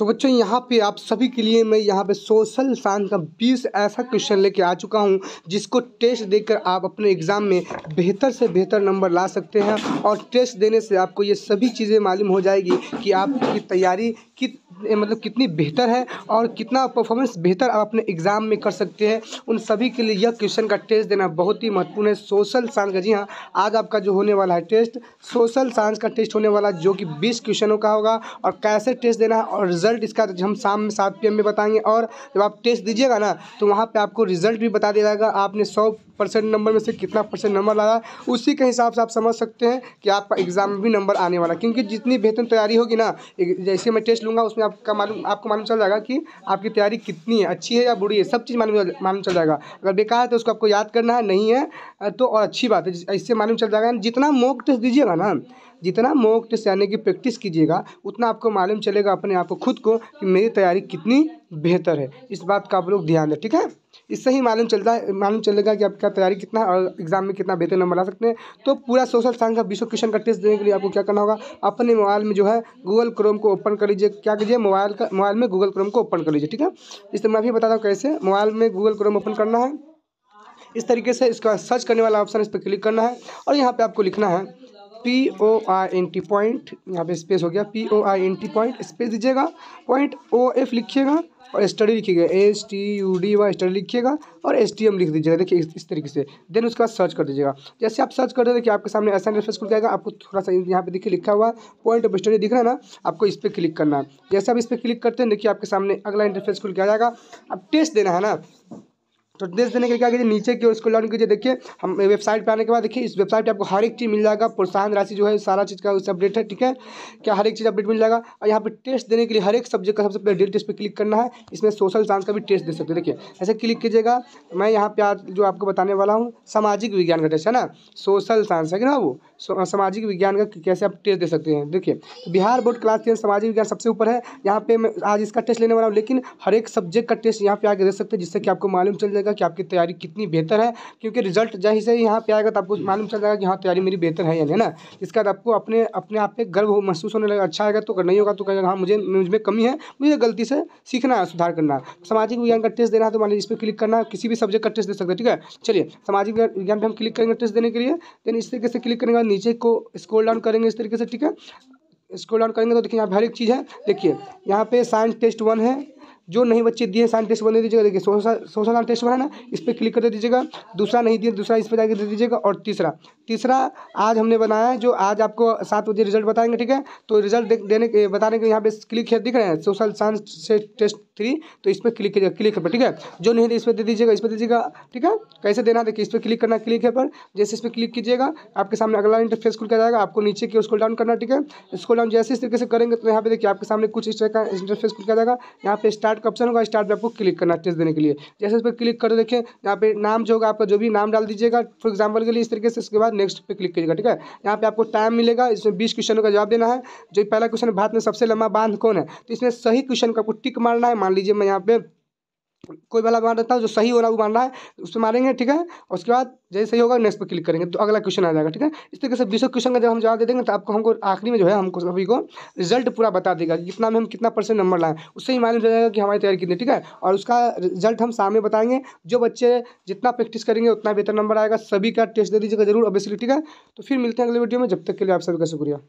तो बच्चों यहाँ पे आप सभी के लिए मैं यहाँ पे सोशल साइंस का 20 ऐसा क्वेश्चन लेके आ चुका हूँ जिसको टेस्ट देकर आप अपने एग्ज़ाम में बेहतर से बेहतर नंबर ला सकते हैं और टेस्ट देने से आपको ये सभी चीज़ें मालूम हो जाएगी कि आपकी तैयारी कित मतलब कितनी बेहतर है और कितना परफॉर्मेंस बेहतर आप अपने एग्ज़ाम में कर सकते हैं उन सभी के लिए यह क्वेश्चन का टेस्ट देना बहुत ही महत्वपूर्ण है सोशल साइंस का जी हाँ आज आपका जो होने वाला है टेस्ट सोशल साइंस का टेस्ट होने वाला जो कि बीस क्वेश्चनों का होगा और कैसे टेस्ट देना है और रिजल्ट इसका तो हम शाम में सात पी में बताएंगे और जब आप टेस्ट दीजिएगा ना तो वहाँ पर आपको रिजल्ट भी बता दिया जाएगा आपने सौ परसेंट नंबर में से कितना परसेंट नंबर लाया उसी के हिसाब से आप समझ सकते हैं कि आपका एग्ज़ाम में भी नंबर आने वाला क्योंकि जितनी बेहतर तैयारी होगी ना जैसे मैं टेस्ट लूँगा उसमें आपका मालूम आपको मालूम चल जाएगा कि आपकी तैयारी कितनी है अच्छी है या बुरी है सब चीज़ मालूम मालूम चल जाएगा अगर बेकार है तो उसको आपको याद करना है नहीं है तो और अच्छी बात है इससे मालूम चल जाएगा जितना मोक टेस्ट दीजिएगा ना जितना मॉक टेस्ट यानी कि प्रैक्टिस कीजिएगा उतना आपको मालूम चलेगा अपने आप को खुद को कि मेरी तैयारी कितनी बेहतर है इस बात का आप लोग ध्यान दें ठीक है इससे ही मालूम चलता है मालूम चलेगा कि आपका तैयारी कितना और एग्ज़ाम में कितना बेहतर नंबर ला सकते हैं तो पूरा सोशल साइंस का बीसों क्वेश्चन का टेस्ट देने के लिए आपको क्या करना होगा अपने मोबाइल में जो है गूगल क्रोम को ओपन कर लीजिए क्या कीजिए मोबाइल का मोबाइल में गूगल क्रोम को ओपन कर लीजिए ठीक है इससे मैं भी बताता हूँ कैसे मोबाइल में गूगल क्रोम ओपन करना है इस तरीके से इसका सर्च करने वाला ऑप्शन इस पर क्लिक करना है और यहाँ पर आपको लिखना है P O I N T point यहाँ पे स्पेस हो गया P O I N T point space दीजिएगा पॉइंट ओ एफ लिखिएगा और स्टडी लिखिएगा S T U D Y study लिखिएगा और एस टी एम लिख दीजिएगा देखिए इस, तरीके से देन उसके बाद सर्च कर दीजिएगा जैसे आप सर्च कर देखिए आपके सामने ऐसा इंटरफेस खुल जाएगा आपको थोड़ा सा यहाँ पे देखिए लिखा हुआ पॉइंट ऑफ स्टडी दिख रहा है ना आपको इस पर क्लिक करना है जैसे आप इस पर क्लिक करते हैं देखिए आपके सामने अगला इंटरफेस खुल के आ जाएगा अब टेस्ट देना है ना तो निर्देश देने के लिए क्या कीजिए नीचे की ओर इसको लर्न कीजिए देखिए हम वेबसाइट पर आने के बाद देखिए इस वेबसाइट पर आपको हर एक चीज़ मिल जाएगा प्रोत्साहन राशि जो है सारा चीज़ का उससे अपडेट है ठीक है क्या हर एक चीज़ अपडेट मिल जाएगा और यहाँ पर टेस्ट देने के लिए हर एक सब्जेक्ट का सबसे पहले डेट टेस्ट पर क्लिक करना है इसमें सोशल साइंस का भी टेस्ट दे सकते हैं देखिए ऐसे क्लिक कीजिएगा मैं यहाँ पर जो आपको बताने वाला हूँ सामाजिक विज्ञान का टेस्ट है ना सोशल साइंस है कि ना वो सामाजिक विज्ञान का कैसे आप टेस्ट दे सकते हैं देखिए तो बिहार बोर्ड क्लास टेन सामाजिक विज्ञान सबसे ऊपर है यहाँ पे मैं आज इसका टेस्ट लेने वाला हूँ लेकिन हर एक सब्जेक्ट का टेस्ट यहाँ पे आगे दे सकते हैं जिससे कि आपको मालूम चल जाएगा जाएगा कि आपकी तैयारी कितनी बेहतर है क्योंकि रिजल्ट जैसे ही यहाँ पे आएगा तो आपको मालूम चल जाएगा कि हाँ तैयारी मेरी बेहतर है या नहीं ना इसके बाद आपको अपने अपने आप पे गर्व महसूस होने लगेगा अच्छा आएगा तो अगर नहीं होगा तो कहेगा हाँ मुझे मुझ में कमी है मुझे गलती से सीखना है सुधार करना है सामाजिक विज्ञान का टेस्ट देना है तो मान लीजिए इस पर क्लिक करना किसी भी सब्जेक्ट का टेस्ट दे सकते हैं ठीक है चलिए सामाजिक विज्ञान पर हम क्लिक करेंगे टेस्ट देने के लिए देन इस तरीके से क्लिक करेंगे नीचे को स्क्रोल डाउन करेंगे इस तरीके से ठीक है स्क्रोल डाउन करेंगे तो देखिए यहाँ पर हर एक चीज़ है देखिए यहाँ पे साइंस टेस्ट वन है जो नहीं बच्चे दिए साइन टेस्ट बने दीजिएगा देखिए सोशल सोशल साइन है ना इस पर क्लिक कर दे दीजिएगा दूसरा नहीं दिए दूसरा इस पर जाकर दे दीजिएगा और तीसरा तीसरा आज हमने बनाया है जो आज आपको सात बजे रिजल्ट बताएंगे ठीक है तो रिजल्ट देने के बताने के यहाँ पे क्लिक है दिख रहे हैं सोशल साइंस टेस्ट थ्री तो इस पर क्लिक कीजिएगा क्लिक पर ठीक है जो नहीं इस पर दे दीजिएगा इस पर दीजिएगा ठीक है कैसे देना देखिए इस पर क्लिक करना क्लिक है पर जैसे इस पर क्लिक कीजिएगा आपके सामने अगला इंटरफेस खुल कर जाएगा आपको नीचे की स्कूल डाउन करना ठीक है स्कूल डाउन जैसे इस तरीके से करेंगे तो यहाँ पे देखिए आपके सामने कुछ इस तरह का इंटरफेस खुल कर जाएगा यहाँ पे स्टार्ट स्टार्ट का ऑप्शन होगा स्टार्ट पर आपको क्लिक करना टेस्ट देने के लिए जैसे इस पर क्लिक करो देखिए यहाँ पे नाम जो होगा आपका जो भी नाम डाल दीजिएगा फॉर एग्जाम्पल के लिए इस तरीके से इसके बाद नेक्स्ट पे क्लिक कीजिएगा ठीक है यहाँ पे आपको टाइम मिलेगा इसमें बीस क्वेश्चनों का जवाब देना है जो पहला क्वेश्चन भारत में सबसे लंबा बांध कौन है तो इसमें सही क्वेश्चन का आपको टिक मारना है मान लीजिए मैं यहाँ पे कोई वाला मान देता है जो सही हो रहा है वो रहा है उस पर मारेंगे ठीक है और उसके बाद जैसे सही होगा नेक्स्ट पर क्लिक करेंगे तो अगला क्वेश्चन आ जाएगा ठीक है इस तरीके से बीस क्वेश्चन का जब हम जवाब दे देंगे तो आपको हमको आखिरी में जो है हमको सभी को रिजल्ट पूरा बता देगा कितना में हम कितना परसेंट नंबर लाएँ उससे ही मालूम चल जाएगा कि हमारी तैयारी कितनी ठीक है और उसका रिजल्ट हम सामने बताएंगे जो बच्चे जितना प्रैक्टिस करेंगे उतना बेहतर नंबर आएगा सभी का टेस्ट दे दीजिएगा जरूर ऑब्वियसली ठीक है तो फिर मिलते हैं अगले वीडियो में जब तक के लिए आप सभी का शुक्रिया